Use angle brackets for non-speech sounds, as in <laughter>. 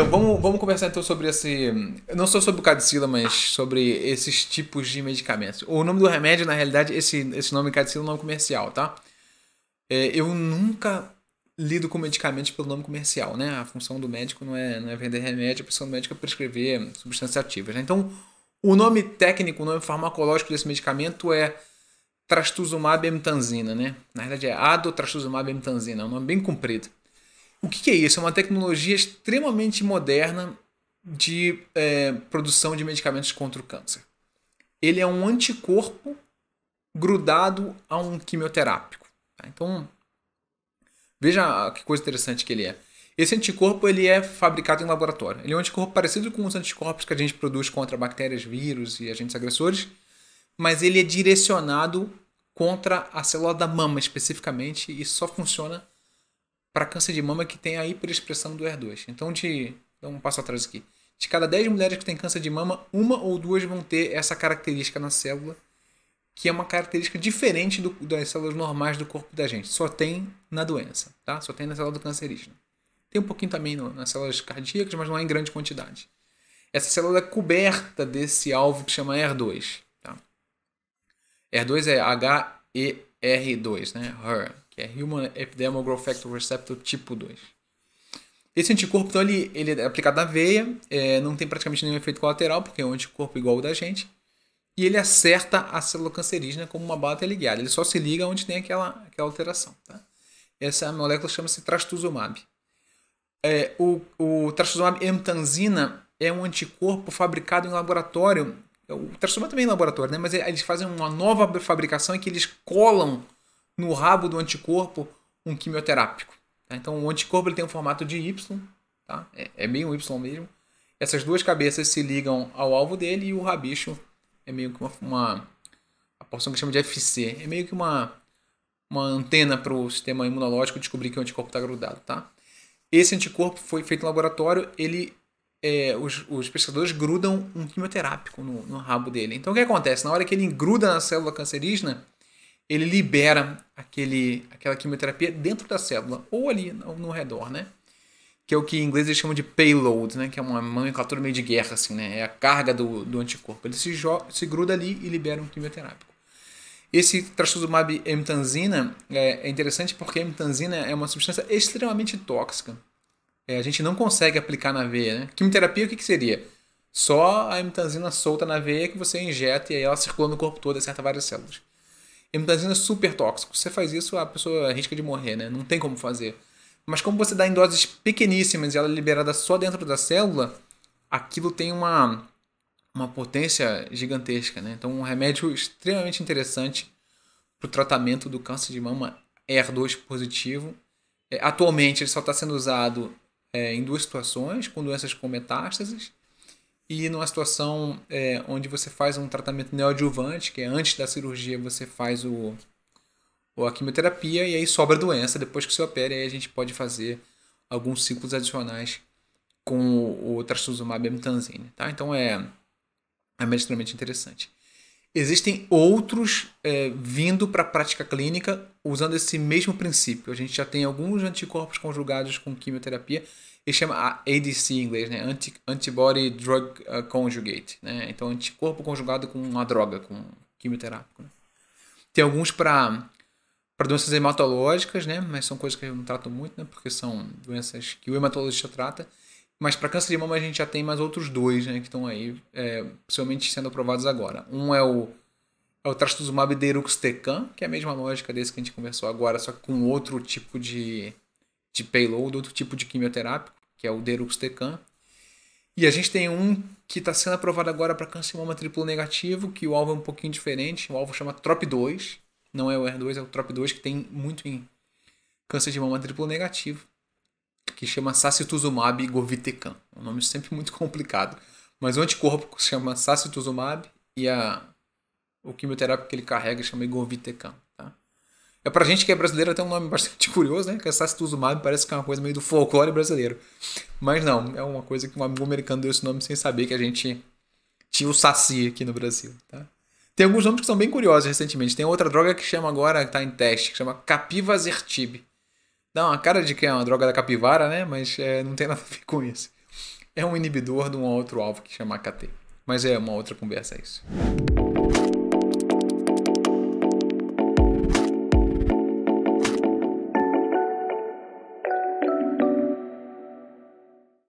Então vamos, vamos conversar então sobre esse. Não só sobre o Cadicila, mas sobre esses tipos de medicamentos. O nome do remédio, na realidade, esse, esse nome Cadicila é um nome comercial, tá? É, eu nunca lido com medicamentos pelo nome comercial, né? A função do médico não é, não é vender remédio, a função do médico é prescrever substâncias ativas. Né? Então, o nome técnico, o nome farmacológico desse medicamento é trastuzumab emtanzina, né? Na realidade é adotrastuzumab emtanzina, é um nome bem comprido. O que, que é isso? É uma tecnologia extremamente moderna de é, produção de medicamentos contra o câncer. Ele é um anticorpo grudado a um quimioterápico. Tá? Então, veja que coisa interessante que ele é. Esse anticorpo ele é fabricado em laboratório. Ele é um anticorpo parecido com os anticorpos que a gente produz contra bactérias, vírus e agentes agressores, mas ele é direcionado contra a célula da mama especificamente e só funciona para câncer de mama que tem a hiperexpressão do r 2 Então, de, dá um passo atrás aqui. De cada 10 mulheres que têm câncer de mama, uma ou duas vão ter essa característica na célula, que é uma característica diferente do, das células normais do corpo da gente. Só tem na doença, tá? Só tem na célula do cancerígeno. Tem um pouquinho também no, nas células cardíacas, mas não é em grande quantidade. Essa célula é coberta desse alvo que chama r 2 Tá? 2 é H-E-R2, né? HER que é Human Epidermal Growth Factor Receptor tipo 2. Esse anticorpo, então, ele, ele é aplicado na veia, é, não tem praticamente nenhum efeito colateral, porque é um anticorpo igual ao da gente, e ele acerta a célula cancerígena como uma bala teleguiada. Ele só se liga onde tem aquela, aquela alteração. Tá? Essa molécula chama-se trastuzumab. É, o, o trastuzumab emtanzina é um anticorpo fabricado em laboratório. O trastuzumab também é em laboratório, né? mas é, eles fazem uma nova fabricação em que eles colam no rabo do anticorpo um quimioterápico. Tá? Então o anticorpo ele tem um formato de Y, tá? é, é bem um Y mesmo. Essas duas cabeças se ligam ao alvo dele e o rabicho é meio que uma, uma a porção que chama de FC, é meio que uma, uma antena para o sistema imunológico descobrir que o anticorpo está grudado. Tá? Esse anticorpo foi feito no laboratório, ele é, os, os, pesquisadores grudam um quimioterápico no, no rabo dele. Então o que acontece? Na hora que ele gruda na célula cancerígena, ele libera aquele, aquela quimioterapia dentro da célula, ou ali no redor, né? Que é o que em inglês eles chamam de payload, né? Que é uma nomenclatura meio de guerra, assim, né? É a carga do, do anticorpo. Ele se, se gruda ali e libera um quimioterápico. Esse trastuzumab emtanzina é, é interessante porque a emtanzina é uma substância extremamente tóxica. É, a gente não consegue aplicar na veia, né? Quimioterapia o que, que seria? Só a emtanzina solta na veia que você injeta e aí ela circula no corpo todo, acerta várias células. Emmetazina é super tóxico. Você faz isso, a pessoa arrisca de morrer, né? Não tem como fazer. Mas como você dá em doses pequeníssimas e ela é liberada só dentro da célula, aquilo tem uma, uma potência gigantesca, né? Então um remédio extremamente interessante para o tratamento do câncer de mama ER2 positivo. É, atualmente ele só está sendo usado é, em duas situações, com doenças com metástases e numa situação é, onde você faz um tratamento neoadjuvante, que é antes da cirurgia você faz o, a quimioterapia e aí sobra a doença depois que você opera, aí a gente pode fazer alguns ciclos adicionais com o trastuzumab emtanzine, tá? Então é, é medicamente interessante. Existem outros é, vindo para a prática clínica usando esse mesmo princípio. A gente já tem alguns anticorpos conjugados com quimioterapia ele chama ADC em inglês, né? Anti, Antibody Drug ah, Conjugate, né? Então, anticorpo conjugado com uma droga, com quimioterápico. Né? Tem alguns para doenças hematológicas, né? Mas são coisas que eu não trato muito, né? Porque são doenças que o hematologista trata. Mas para câncer de mama a gente já tem mais outros dois, né? Que estão aí, é, possivelmente sendo aprovados agora. Um é o, é o trastuzumab deruxtecan, que é a mesma lógica desse que a gente conversou agora, só que com outro tipo de, de payload, outro tipo de quimioterápico que é o deruxtecan. E a gente tem um que está sendo aprovado agora para carcinoma triplo negativo, que o alvo é um pouquinho diferente. O alvo chama TROP2, não é o R2, é o TROP2, que tem muito em câncer de mama triplo negativo, que chama Sacituzumab govitecan. É um nome sempre muito <laughs> complicado. Mas o anticorpo chama Sacituzumab e a, o quimioterápico que ele carrega chama Govitecan. É pra gente que é brasileiro até um nome bastante <laughs> curioso, né? Que Cassastuzumab é parece que é uma coisa meio do folclore brasileiro. Mas não, é uma coisa que um amigo americano deu esse nome sem saber que a gente tinha o Saci aqui no Brasil, tá? Tem alguns nomes que são bem curiosos recentemente. Tem outra droga que chama agora, que tá em teste, que chama Capivazertib. Dá uma cara de que é uma droga da capivara, né? Mas é, não tem nada a ver com isso. É um inibidor de um outro alvo que chama AKT. Mas é uma outra conversa é isso.